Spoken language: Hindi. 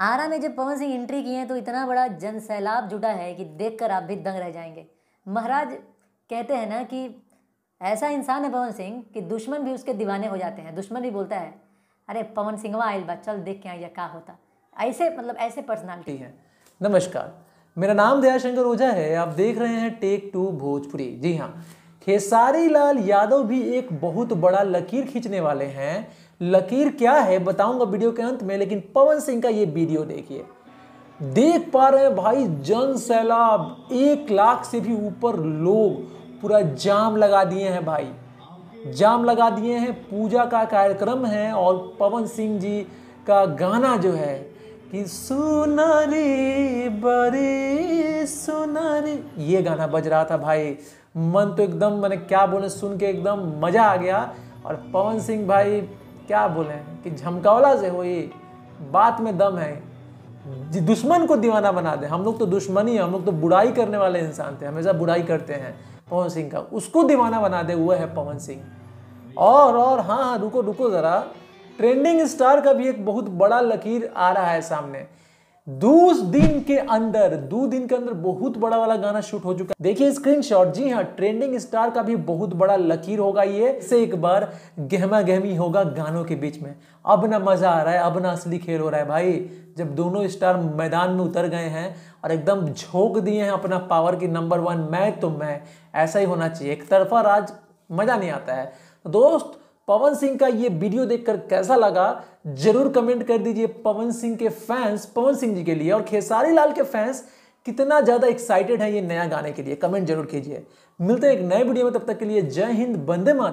आरा में जब पवन सिंह एंट्री किए तो इतना बड़ा जन सैलाब जुटा है कि देखकर आप भी दंग रह जाएंगे महाराज कहते हैं ना कि ऐसा इंसान है पवन सिंह कि दुश्मन भी उसके दीवाने हो जाते हैं दुश्मन भी बोलता है अरे पवन वहाँ आयल बात चल देख के आइए क्या होता ऐसे मतलब ऐसे पर्सनालिटी है नमस्कार मेरा नाम दयाशंकर ओझा है आप देख रहे हैं टेक टू भोजपुरी जी हाँ खेसारी लाल यादव भी एक बहुत बड़ा लकीर खींचने वाले हैं लकीर क्या है बताऊंगा वीडियो के अंत में लेकिन पवन सिंह का ये वीडियो देखिए देख पा रहे हैं भाई जन सैलाब एक लाख से भी ऊपर लोग पूरा जाम लगा दिए हैं भाई जाम लगा दिए हैं पूजा का कार्यक्रम है और पवन सिंह जी का गाना जो है कि सुनरी बरी सुनर ये गाना बज रहा था भाई मन तो एकदम मैंने क्या बोले सुन के एकदम मज़ा आ गया और पवन सिंह भाई क्या बोले कि झमकावला से हो ये बात में दम है जी दुश्मन को दीवाना बना दे हम लोग तो दुश्मन ही हम लोग तो बुराई करने वाले इंसान थे हमेशा बुराई करते हैं पवन सिंह का उसको दीवाना बना दे वह है पवन सिंह और और हाँ हाँ रुको रुको ज़रा ट्रेंडिंग स्टार का भी एक बहुत बड़ा लकीर आ रहा है सामने दो दिन के अंदर दो दिन के अंदर बहुत बड़ा वाला गाना शूट हो चुका है देखिए स्क्रीनशॉट जी हाँ ट्रेंडिंग स्टार का भी बहुत बड़ा लकीर होगा ये से एक बार गहमा गहमी होगा गानों के बीच में अब ना मजा आ रहा है अब ना असली खेल हो रहा है भाई जब दोनों स्टार मैदान में उतर गए हैं और एकदम झोंक दिए हैं अपना पावर की नंबर वन मैं तो मैं ऐसा ही होना चाहिए एक तरफा राज मजा नहीं आता है दोस्त पवन सिंह का ये वीडियो देखकर कैसा लगा जरूर कमेंट कर दीजिए पवन सिंह के फैंस पवन सिंह जी के लिए और खेसारी लाल के फैंस कितना ज़्यादा एक्साइटेड है ये नया गाने के लिए कमेंट जरूर कीजिए मिलते हैं एक नए वीडियो में तब तक के लिए जय हिंद बंदे मात